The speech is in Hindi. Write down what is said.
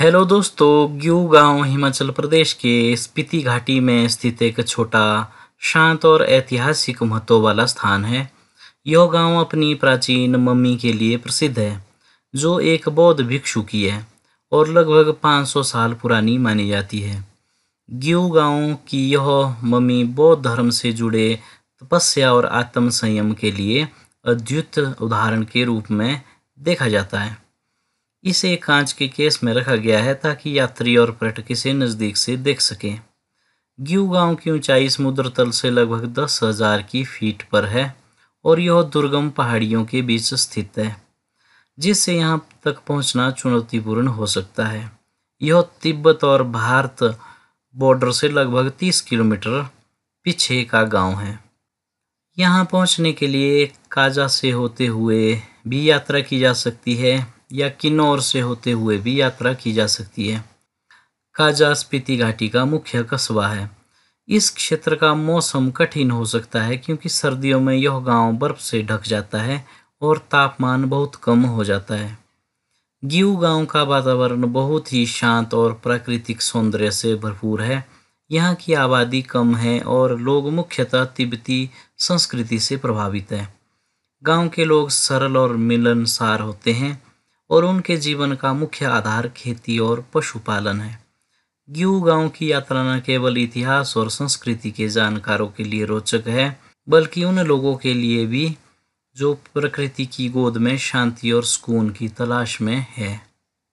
हेलो दोस्तों ग्यू गांव हिमाचल प्रदेश के स्पीति घाटी में स्थित एक छोटा शांत और ऐतिहासिक महत्व वाला स्थान है यह गांव अपनी प्राचीन मम्मी के लिए प्रसिद्ध है जो एक बौद्ध भिक्षु की है और लगभग 500 साल पुरानी मानी जाती है ग्यू गांव की यह मम्मी बौद्ध धर्म से जुड़े तपस्या और आत्म संयम के लिए अद्युत उदाहरण के रूप में देखा जाता है इसे कांच के केस में रखा गया है ताकि यात्री और पर्यटक इसे नज़दीक से देख सकें ग्यू गांव की ऊंचाई समुद्र तल से लगभग दस हज़ार की फीट पर है और यह दुर्गम पहाड़ियों के बीच स्थित है जिससे यहाँ तक पहुँचना चुनौतीपूर्ण हो सकता है यह तिब्बत और भारत बॉर्डर से लगभग तीस किलोमीटर पीछे का गांव है यहाँ पहुँचने के लिए काजा से होते हुए भी यात्रा की जा सकती है या किन्नौर से होते हुए भी यात्रा की जा सकती है खाजा स्पीति घाटी का मुख्य कस्बा है इस क्षेत्र का मौसम कठिन हो सकता है क्योंकि सर्दियों में यह गांव बर्फ से ढक जाता है और तापमान बहुत कम हो जाता है गीव गांव का वातावरण बहुत ही शांत और प्राकृतिक सौंदर्य से भरपूर है यहाँ की आबादी कम है और लोग मुख्यतः तिब्बती संस्कृति से प्रभावित है गांव के लोग सरल और मिलनसार होते हैं और उनके जीवन का मुख्य आधार खेती और पशुपालन है ग्यू गांव की यात्रा न केवल इतिहास और संस्कृति के जानकारों के लिए रोचक है बल्कि उन लोगों के लिए भी जो प्रकृति की गोद में शांति और सुकून की तलाश में है